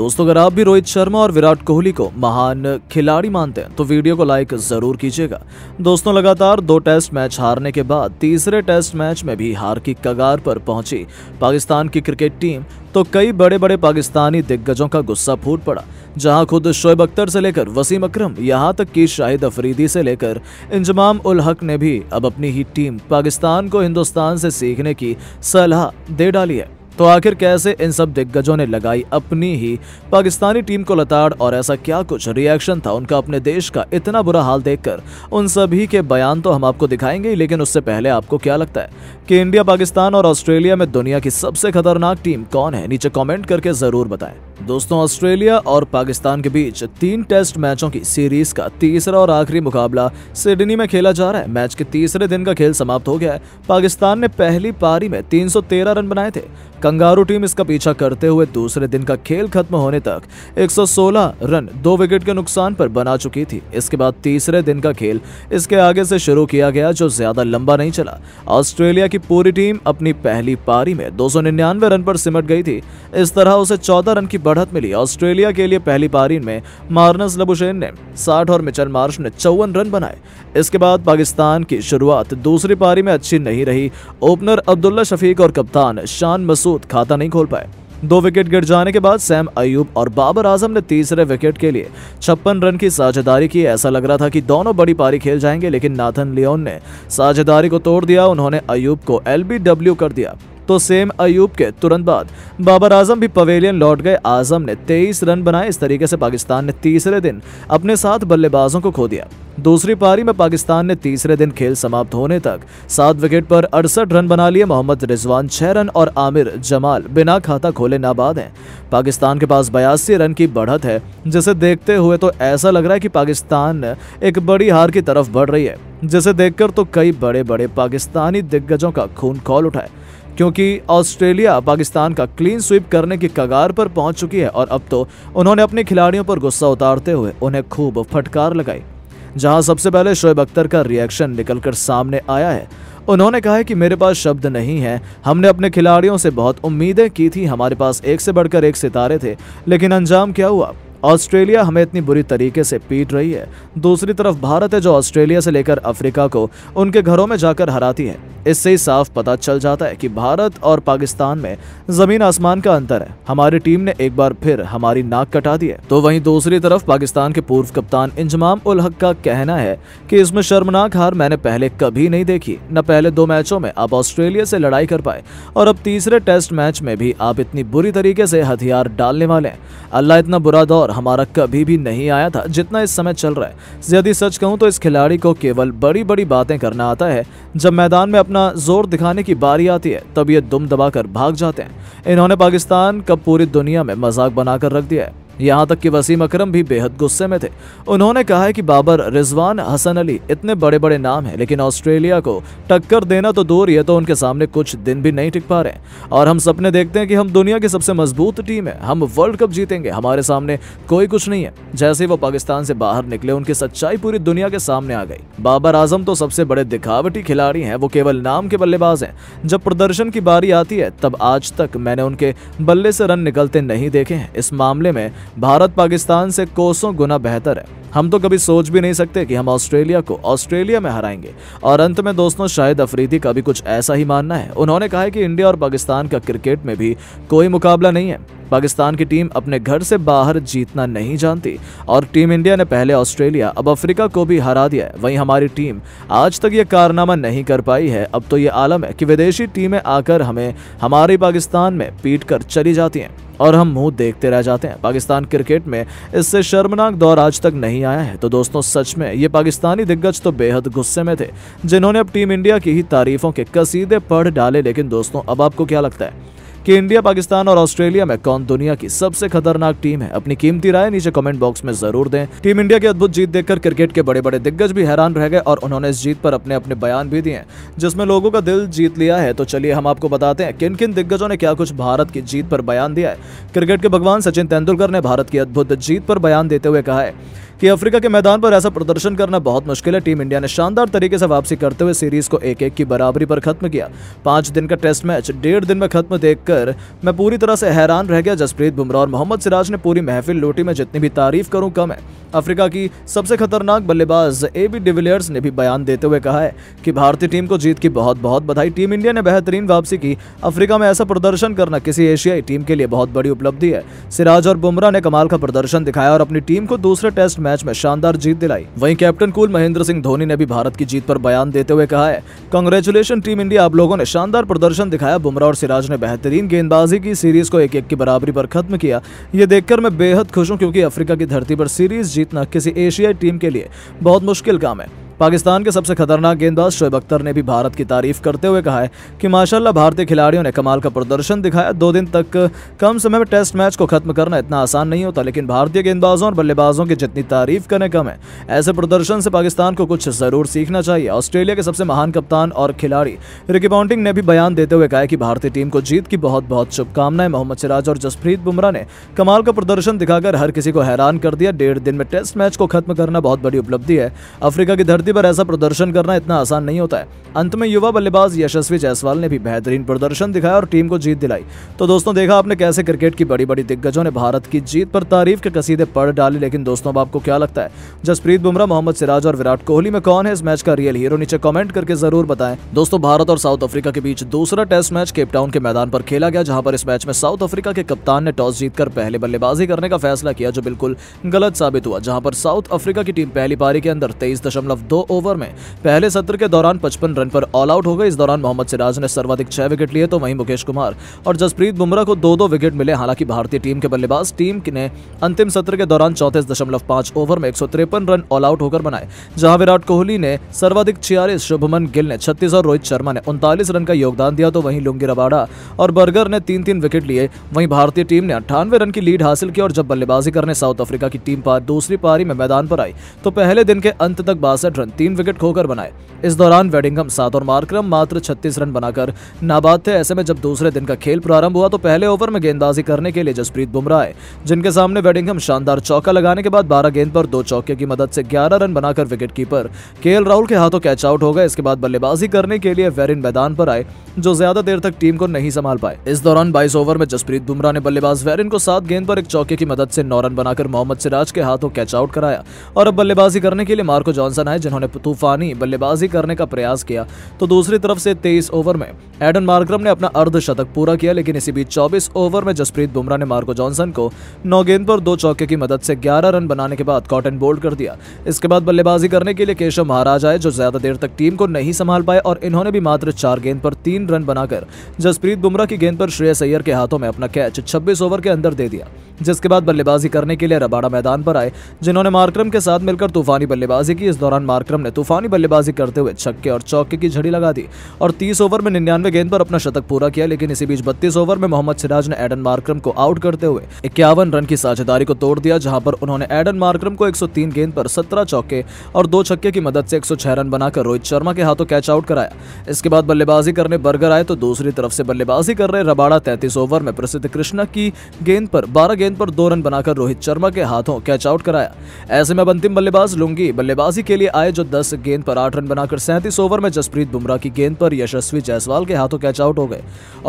दोस्तों अगर आप भी रोहित शर्मा और विराट कोहली को महान खिलाड़ी मानते हैं तो वीडियो को लाइक जरूर कीजिएगा दोस्तों लगातार दो टेस्ट मैच हारने के बाद तीसरे टेस्ट मैच में भी हार की कगार पर पहुंची पाकिस्तान की क्रिकेट टीम तो कई बड़े बड़े पाकिस्तानी दिग्गजों का गुस्सा फूट पड़ा जहां खुद शोएब अख्तर से लेकर वसीम अकरम यहां तक कि शाहिद अफरीदी से लेकर इंजमाम उल हक ने भी अब अपनी ही टीम पाकिस्तान को हिंदुस्तान से सीखने की सलाह दे डाली है तो आखिर कैसे इन सब दिग्गजों ने लगाई अपनी ही पाकिस्तानी टीम को लताड़ और ऐसा क्या कुछ रिएक्शन था उनका अपने देश का इतना बुरा हाल देखकर उन सभी के बयान तो हम आपको दिखाएंगे लेकिन उससे पहले आपको क्या लगता है कि इंडिया पाकिस्तान और ऑस्ट्रेलिया में दुनिया की सबसे खतरनाक टीम कौन है नीचे कॉमेंट करके जरूर बताएं दोस्तों ऑस्ट्रेलिया और पाकिस्तान के बीच तीन टेस्ट मैचों की सीरीज का तीसरा और आखिरी मुकाबला सिडनी में खेला जा रहा है मैच के तीसरे दिन का खेल समाप्त हो गया है पाकिस्तान ने पहली पारी में 313 रन बनाए थे कंगारू टीम इसका पीछा करते हुए दूसरे दिन का खेल खत्म होने तक 116 रन दो विकेट के नुकसान पर बना चुकी थी इसके बाद तीसरे दिन का खेल इसके आगे से शुरू किया गया जो ज्यादा लंबा नहीं चला ऑस्ट्रेलिया की पूरी टीम अपनी पहली पारी में दो रन पर सिमट गई थी इस तरह उसे चौदह रन की बढ़त मिली ऑस्ट्रेलिया के लिए पहली पारी में मार्नस लबुशेन ने साठ और मिचल मार्श ने चौवन रन बनाए इसके बाद पाकिस्तान की शुरुआत दूसरी पारी में अच्छी नहीं रही ओपनर अब्दुल्ला शफीक और कप्तान शान मसूद खाता नहीं खोल पाए दो विकेट गिर जाने के बाद सैम अयूब और बाबर आजम ने तीसरे विकेट के लिए छप्पन रन की साझेदारी की ऐसा लग रहा था कि दोनों बड़ी पारी खेल जाएंगे लेकिन नाथन लियोन ने साझेदारी को तोड़ दिया उन्होंने अयूब को एलबीडब्ल्यू कर दिया तो सेम अयूब के तुरंत बाद बाबर आजम भी पवेलियन लौट गए आजम ने तेईस रन बनाए इस तरीके से पाकिस्तान ने तीसरे दिन अपने साथ बल्लेबाजों को खो दिया दूसरी पारी में पाकिस्तान ने तीसरे दिन खेल समाप्त होने तक सात विकेट पर अड़सठ रन बना लिए मोहम्मद रिजवान छह रन और आमिर जमाल बिना खाता खोले नाबाद हैं पाकिस्तान के पास बयासी रन की बढ़त है जिसे देखते हुए तो ऐसा लग रहा है कि पाकिस्तान एक बड़ी हार की तरफ बढ़ रही है जिसे देखकर तो कई बड़े बड़े पाकिस्तानी दिग्गजों का खून खौल उठाए क्योंकि ऑस्ट्रेलिया पाकिस्तान का क्लीन स्वीप करने की कगार पर पहुंच चुकी है और अब तो उन्होंने अपने खिलाड़ियों पर गुस्सा उतारते हुए उन्हें खूब फटकार लगाई जहां सबसे पहले शोएब अख्तर का रिएक्शन निकलकर सामने आया है उन्होंने कहा है कि मेरे पास शब्द नहीं है हमने अपने खिलाड़ियों से बहुत उम्मीदें की थी हमारे पास एक से बढ़कर एक सितारे थे लेकिन अंजाम क्या हुआ ऑस्ट्रेलिया हमें इतनी बुरी तरीके से पीट रही है दूसरी तरफ भारत है जो ऑस्ट्रेलिया से लेकर अफ्रीका को उनके घरों में जाकर हराती है इससे ही साफ पता चल जाता है कि भारत और पाकिस्तान में जमीन आसमान का अंतर है हमारी टीम ने एक बार फिर हमारी नाक कटा दी है तो वहीं दूसरी तरफ पाकिस्तान के पूर्व कप्तान इंजमाम उल हक का कहना है कि इसमें शर्मनाक हार मैंने पहले कभी नहीं देखी न पहले दो मैचों में आप ऑस्ट्रेलिया से लड़ाई कर पाए और अब तीसरे टेस्ट मैच में भी आप इतनी बुरी तरीके से हथियार डालने वाले हैं अल्लाह इतना बुरा दौर पर हमारा कभी भी नहीं आया था जितना इस समय चल रहा है यदि सच कहूँ तो इस खिलाड़ी को केवल बड़ी बड़ी बातें करना आता है जब मैदान में अपना जोर दिखाने की बारी आती है तब ये दुम दबाकर भाग जाते हैं इन्होंने पाकिस्तान का पूरी दुनिया में मजाक बनाकर रख दिया है यहाँ तक कि वसीम अकरम भी बेहद गुस्से में थे उन्होंने कहा है कि बाबर रिजवान हसन अली इतने बड़े बड़े नाम हैं लेकिन ऑस्ट्रेलिया को टक्कर देना तो दूर यह तो उनके सामने कुछ दिन भी नहीं टिक पा रहे और हम सपने देखते हैं कि हम दुनिया की सबसे मजबूत टीम है हम वर्ल्ड कप जीतेंगे हमारे सामने कोई कुछ नहीं है जैसे वो पाकिस्तान से बाहर निकले उनकी सच्चाई पूरी दुनिया के सामने आ गई बाबर आजम तो सबसे बड़े दिखावटी खिलाड़ी हैं वो केवल नाम के बल्लेबाज हैं जब प्रदर्शन की बारी आती है तब आज तक मैंने उनके बल्ले से रन निकलते नहीं देखे हैं इस मामले में भारत पाकिस्तान से कोसों गुना बेहतर है हम तो कभी सोच भी नहीं सकते कि हम ऑस्ट्रेलिया को ऑस्ट्रेलिया में हराएंगे और अंत में दोस्तों शायद अफरीदी का भी कुछ ऐसा ही मानना है उन्होंने कहा है कि इंडिया और पाकिस्तान का क्रिकेट में भी कोई मुकाबला नहीं है पाकिस्तान की टीम अपने घर से बाहर जीतना नहीं जानती और टीम इंडिया ने पहले ऑस्ट्रेलिया अब अफ्रीका को भी हरा दिया है वहीं हमारी टीम आज तक ये कारनामा नहीं कर पाई है अब तो ये आलम है कि विदेशी टीमें आकर हमें हमारे पाकिस्तान में पीट कर चली जाती हैं और हम मुंह देखते रह जाते हैं पाकिस्तान क्रिकेट में इससे शर्मनाक दौर आज तक नहीं नहीं आया है तो दोस्तों सच में ये पाकिस्तानी दिग्गज तो बेहद गुस्से में थे जिन्होंने अब टीम इंडिया की ही तारीफों के कसीदे पढ़ डाले लेकिन दोस्तों अब आपको क्या लगता है कि इंडिया पाकिस्तान और ऑस्ट्रेलिया में कौन दुनिया की सबसे खतरनाक टीम है अपनी कीमती राय नीचे कमेंट बॉक्स में जरूर दें टीम इंडिया की अद्भुत जीत देखकर क्रिकेट के बड़े बड़े दिग्गज भी हैरान रह गए और उन्होंने इस जीत पर अपने अपने बयान भी दिए जिसमें लोगों का दिल जीत लिया है तो चलिए हम आपको बताते हैं किन किन दिग्गजों ने क्या कुछ भारत की जीत पर बयान दिया है क्रिकेट के भगवान सचिन तेंदुलकर ने भारत की अद्भुत जीत पर बयान देते हुए कहा है कि अफ्रीका के मैदान पर ऐसा प्रदर्शन करना बहुत मुश्किल है टीम इंडिया ने शानदार तरीके से वापसी करते हुए सीरीज को एक एक की बराबरी पर खत्म किया पांच दिन का टेस्ट मैच डेढ़ दिन में खत्म देखकर मैं पूरी तरह से हैरान रह गया जसप्रीत बुमराह और मोहम्मद सिराज ने पूरी महफिल लोटी में जितनी भी तारीफ करूं कम है अफ्रीका की सबसे खतरनाक बल्लेबाज ए बी डिविलियर्स ने भी बयान देते हुए कहा है कि भारतीय टीम को जीत की बहुत बहुत बधाई टीम इंडिया ने बेहतरीन वापसी की अफ्रीका में ऐसा प्रदर्शन करना किसी एशियाई टीम के लिए बहुत बड़ी उपलब्धि है सिराज और बुमराह ने कमाल का प्रदर्शन दिखाया और अपनी टीम को दूसरे टेस्ट मैच मैच में शानदार जीत दिलाई वहीं कैप्टन कूल महेंद्र सिंह धोनी ने भी भारत की जीत पर बयान देते हुए कहा है कंग्रेचुलेशन टीम इंडिया आप लोगों ने शानदार प्रदर्शन दिखाया बुमराह और सिराज ने बेहतरीन गेंदबाजी की सीरीज को एक एक की बराबरी पर खत्म किया ये देखकर मैं बेहद खुश हूँ क्योंकि अफ्रीका की धरती पर सीरीज जीतना किसी एशियाई टीम के लिए बहुत मुश्किल काम है पाकिस्तान के सबसे खतरनाक गेंदबाज शोएब अख्तर ने भी भारत की तारीफ करते हुए कहा है कि माशाला भारतीय खिलाड़ियों ने कमाल का प्रदर्शन दिखाया दो दिन तक कम समय में टेस्ट मैच को खत्म करना इतना आसान नहीं होता लेकिन भारतीय गेंदबाजों और बल्लेबाजों की जितनी तारीफ करने कम है ऐसे प्रदर्शन से पाकिस्तान को कुछ जरूर सीखना चाहिए ऑस्ट्रेलिया के सबसे महान कप्तान और खिलाड़ी रिकी पॉन्टिंग ने भी बयान देते हुए कहा कि भारतीय टीम को जीत की बहुत बहुत शुभकामनाएं मोहम्मद सिराज और जसप्रीत बुमराह ने कमाल का प्रदर्शन दिखाकर हर किसी को हैरान कर दिया डेढ़ दिन में टेस्ट मैच को खत्म करना बहुत बड़ी उपलब्धि है अफ्रीका की धरती धरती पर ऐसा प्रदर्शन करना इतना आसान नहीं होता है अंत में युवा बल्लेबाज यशस्वी जायसवाल ने भी बेहतरीन प्रदर्शन दिखाया और टीम को जीत दिलाई तो दोस्तों देखा आपने कैसे क्रिकेट की बड़ी बड़ी दिग्गजों ने भारत की जीत पर तारीफ के कसीदे पढ़ डाले लेकिन दोस्तों अब आपको क्या लगता है जसप्रीत बुमराह मोहम्मद सिराज और विराट कोहली में कौन है इस मैच का रियल हीरो नीचे कॉमेंट करके जरूर बताए दोस्तों भारत और साउथ अफ्रीका के बीच दूसरा टेस्ट मैच केपटाउन के मैदान पर खेला गया जहां पर इस मैच में साउथ अफ्रीका के कप्तान ने टॉस जीतकर पहले बल्लेबाजी करने का फैसला किया जो बिल्कुल गलत साबित हुआ जहां पर साउथ अफ्रीका की टीम पहली पारी के अंदर तेईस दशमलव दो ओवर में पहले सत्र के दौरान पचपन रन पर ऑल आउट हो गए इस दौरान मोहम्मद सिराज ने सर्वाधिक छह विकेट लिए तो वहीं मुकेश कुमार और जसप्रीत बुमराह को दो दो विकेट मिले हालांकि भारतीय टीम के बल्लेबाज टीम ने अंतिम सत्र के दौरान चौंतीस ओवर में एक रन ऑल आउट होकर बनाए जहां विराट कोहली ने सर्वाधिक छियालीस शुभमन गिल ने छत्तीस और रोहित शर्मा ने उनतालीस रन का योगदान दिया तो वहीं लुंगी रबाडा और बर्गर ने तीन तीन विकेट लिए वहीं भारतीय टीम ने अट्ठानवे रन की लीड हासिल की और जब बल्लेबाजी करने साउथ अफ्रीका की टीम दूसरी पारी में मैदान पर आई तो पहले दिन के अंत तक बासठ रन रन तीन विकेट खोकर बनाए इस दौरान वेडिंगम सात और मार्क्रम मात्र छत्तीस रन बनाकर नाबाद थे ऐसे में जब दूसरे दिन का खेल प्रारंभ हुआ तो पहले ओवर में गेंदबाजी करने के लिए जसप्रीत बुमराह जिनके सामने वेडिंगम शानदार चौका लगाने के बाद बारह गेंद पर दो चौके की मदद से ग्यारह रन बनाकर विकेट कीपर के राहुल के हाथों कैच आउट हो गए इसके बाद बल्लेबाजी करने के लिए वेरिन मैदान पर आए जो ज्यादा देर तक टीम को नहीं संभाल पाए इस दौरान बाईस ओवर में जसप्रीत बुमराह ने बल्लेबाज वेरिन को सात गेंद पर एक चौके की मदद से नौ रन बनाकर मोहम्मद सिराज के हाथों कैच आउट कराया और अब बल्लेबाजी करने के लिए मार्को जॉनसन आए जिन्होंने तूफानी बल्लेबाजी करने का प्रयास किया तो दूसरी तरफ से तेईस ओवर में एडन मार्क्रम ने अपना अर्धशतक पूरा किया लेकिन इसी बीच चौबीस ओवर में जसप्रीत बुमराह ने मार्को जॉनसन को नौ गेंद पर दो चौके की मदद से ग्यारह रन बनाने के बाद कॉटन बोल्ड कर दिया इसके बाद बल्लेबाजी करने के लिए केशव महाराज आए जो ज्यादा देर तक टीम को नहीं संभाल पाए और इन्होंने भी मात्र चार गेंद पर तीन रन बनाकर जसप्रीत बुमराह की गेंद पर श्रेय सैयर के हाथों में अपना कैच छब्बीस ओवर के अंदर दे दिया जिसके बाद बल्लेबाजी करने के लिए रबाड़ा मैदान पर आए जिन्होंने मार्क्रम के साथ मिलकर तूफानी बल्लेबाजी की इस दौरान पारक्रम ने तूफानी बल्लेबाजी करते हुए छक्के और चौके की झड़ी लगा दी और तीस ओवर में निन्यानवे गेंद पर अपना शतक पूरा किया लेकिन इसी बीच बत्तीस ओवर में मोहम्मद सिराज ने एडन मार्क्रम को आउट करते हुए इक्यावन रन की साझेदारी को तोड़ दिया जहां पर उन्होंने एडन मार्क्रम को एक गेंद पर सत्रह चौके और दो छक्के की मदद से एक रन बनाकर रोहित शर्मा के हाथों कैच आउट कराया इसके बाद बल्लेबाजी करने बर्गर आए तो दूसरी तरफ से बल्लेबाजी कर रहे रबाड़ा तैतीस ओवर में प्रसिद्ध कृष्णा की गेंद पर बारह गेंद पर दो रन बनाकर रोहित शर्मा के हाथों कैच आउट कराया ऐसे में अब अंतिम बल्लेबाज लुंगी बल्लेबाजी के लिए आए है जो 10 गेंद पर आठ रन बनाकर सैंतीस ओवर में जसप्रीत बुमराह की गेंद पर यशस्वी जायसवाल के हाथों कैच आउट हो गए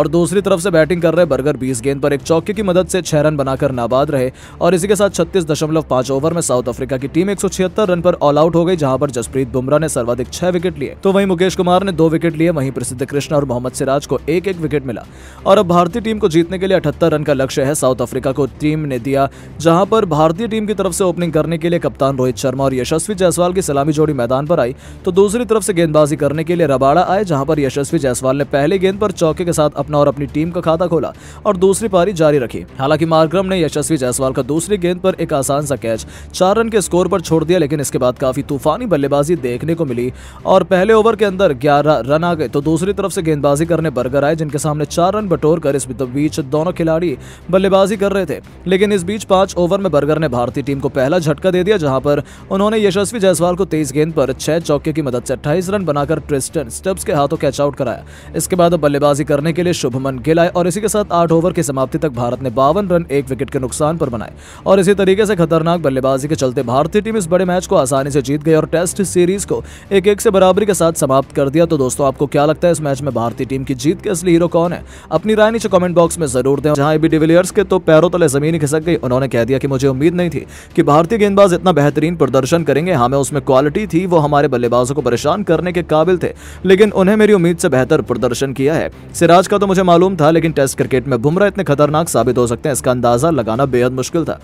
और दूसरी तरफ से बैटिंग कर रहे बर्गर बीस गेंद पर एक चौके की मदद से छह रन बनाकर नाबाद रहे और इसी के साथ छत्तीस ओवर में साउथ अफ्रीका की टीम एक रन पर ऑल आउट हो गई जहां पर जसप्रीत बुमराह ने सर्वाधिक छह विकेट लिए तो वहीं मुकेश कुमार ने दो विकेट लिए वहीं प्रसिद्ध कृष्ण और मोहम्मद सिराज को एक एक विकेट मिला और अब भारतीय टीम को जीतने के लिए अठहत्तर रन का लक्ष्य है साउथ अफ्रीका को टीम ने दिया जहां पर भारतीय टीम की तरफ से ओपनिंग करने के लिए कप्तान रोहित शर्मा और यशस्वी जायसवाल की सलामी जोड़ी जोड़ी मैदान पर आई तो दूसरी तरफ से गेंदबाजी करने के लिए रबाड़ा आए जहां पर यशस्वी जायसवाल ने पहले गेंद पर चौके के साथ अपना और अपनी टीम का खाता खोला और दूसरी पारी जारी रखी हालांकि मार्क्रम ने यशस्वी जायसवाल का दूसरी गेंद पर एक आसान सा कैच चार रन के स्कोर पर छोड़ दिया लेकिन इसके बाद काफी तूफानी बल्लेबाजी देखने को मिली और पहले ओवर के अंदर ग्यारह रन आ गए तो दूसरी तरफ से गेंदबाजी करने बर्गर आए जिनके सामने चार रन बटोर कर इस बीच दोनों खिलाड़ी बल्लेबाजी कर रहे थे लेकिन इस बीच पांच ओवर में बर्गर ने भारतीय टीम को पहला झटका दे दिया जहां पर उन्होंने यशस्वी जायसवाल को तेज गेंद पर छह चौके की मदद से अट्ठाईस रन बनाकर ट्रिस्टन स्टब्स के हाथों कैच आउट कराया इसके बाद बल्लेबाजी करने के लिए शुभमन गिल आए और इसी के साथ आठ ओवर की समाप्ति तक भारत ने बावन रन एक विकेट के नुकसान पर बनाए और इसी तरीके से खतरनाक बल्लेबाजी के चलते भारतीय टीम इस बड़े मैच को आसानी से जीत गई और टेस्ट सीरीज को एक एक से बराबरी के साथ समाप्त कर दिया तो दोस्तों आपको क्या लगता है इस मैच में भारतीय टीम की जीत के असली हीरो कौन है अपनी राय नीचे कमेंट बॉक्स में जरूर दें जहां एबी डिविलियर्स के तो पैरों तले जमीन खिसक गई उन्होंने कह दिया कि मुझे उम्मीद नहीं थी कि भारतीय गेंदबाज इतना बेहतरीन प्रदर्शन करेंगे हमें हाँ, उसमें क्वालिटी थी वो हमारे बल्लेबाजों को परेशान करने के काबिल थे लेकिन उन्हें मेरी उम्मीद से बेहतर प्रदर्शन किया है सिराज का तो मुझे मालूम था लेकिन टेस्ट क्रिकेट में बुमराह इतने खतरनाक साबित हो सकते हैं इसका अंदाजा लगाना बेहद मुश्किल था